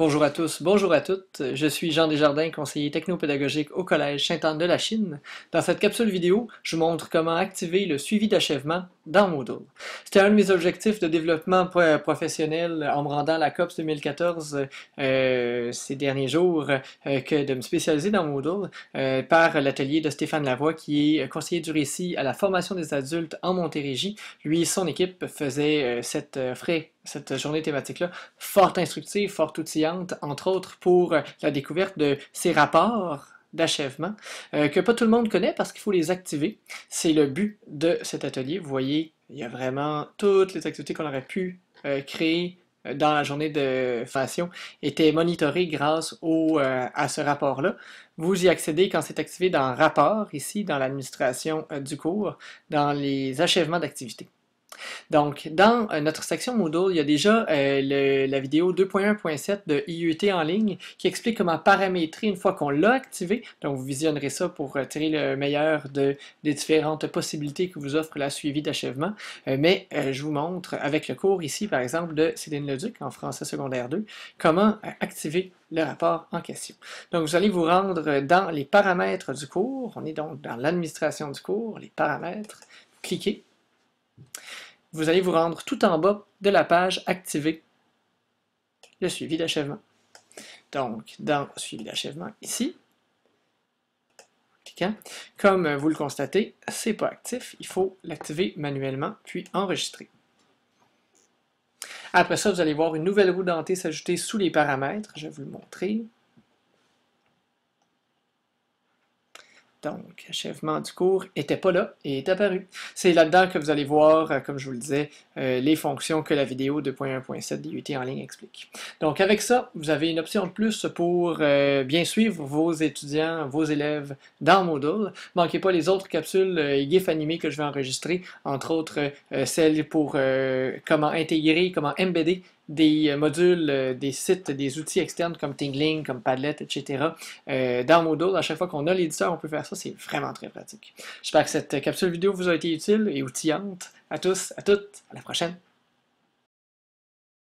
Bonjour à tous, bonjour à toutes. Je suis Jean Desjardins, conseiller technopédagogique au Collège saint anne de la Chine. Dans cette capsule vidéo, je montre comment activer le suivi d'achèvement dans Moodle. C'était un de mes objectifs de développement professionnel en me rendant à la COPS 2014 euh, ces derniers jours euh, que de me spécialiser dans Moodle euh, par l'atelier de Stéphane Lavoie qui est conseiller du récit à la formation des adultes en Montérégie. Lui et son équipe faisaient cette frais cette journée thématique-là, fort instructive, fort outillante, entre autres pour euh, la découverte de ces rapports d'achèvement euh, que pas tout le monde connaît parce qu'il faut les activer. C'est le but de cet atelier. Vous voyez, il y a vraiment toutes les activités qu'on aurait pu euh, créer dans la journée de formation étaient monitorées grâce à ce rapport-là. Vous y accédez quand c'est activé dans Rapport, ici, dans l'administration du cours, dans les achèvements d'activités. Donc, dans euh, notre section Moodle, il y a déjà euh, la vidéo 2.1.7 de IUT e en ligne qui explique comment paramétrer une fois qu'on l'a activé. Donc, vous visionnerez ça pour euh, tirer le meilleur de, des différentes possibilités que vous offre la suivi d'achèvement. mais je vous montre avec le cours ici, par exemple, de Céline Leduc en français secondaire 2, comment activer le rapport en question. Donc, vous allez vous rendre dans les paramètres du cours. On est donc dans l'administration du cours, les paramètres. Cliquez vous allez vous rendre tout en bas de la page Activer le suivi d'achèvement. Donc, dans Suivi d'achèvement, ici, comme vous le constatez, n'est pas actif. Il faut l'activer manuellement, puis enregistrer. Après ça, vous allez voir une nouvelle roue dentée s'ajouter sous les paramètres. Je vais vous le montrer. donc achèvement du cours, n'était pas là et est apparu. C'est là-dedans que vous allez voir, euh, comme je vous le disais, euh, les fonctions que la vidéo 2.1.7 DUT en ligne explique. Donc avec ça, vous avez une option de plus pour euh, bien suivre vos étudiants, vos élèves dans Moodle. Manquez pas les autres capsules GIF animées animés que je vais enregistrer, entre autres celles pour comment intégrer, comment embedder des euh, modules, euh, des sites, des outils externes comme Tingling, comme Padlet, etc. dans Moodle, à chaque fois qu'on a l'éditeur, on peut faire ça. C'est vraiment très pratique. J'espère que cette euh, capsule vidéo vous a été utile et outillante. À tous, à toutes, à la prochaine.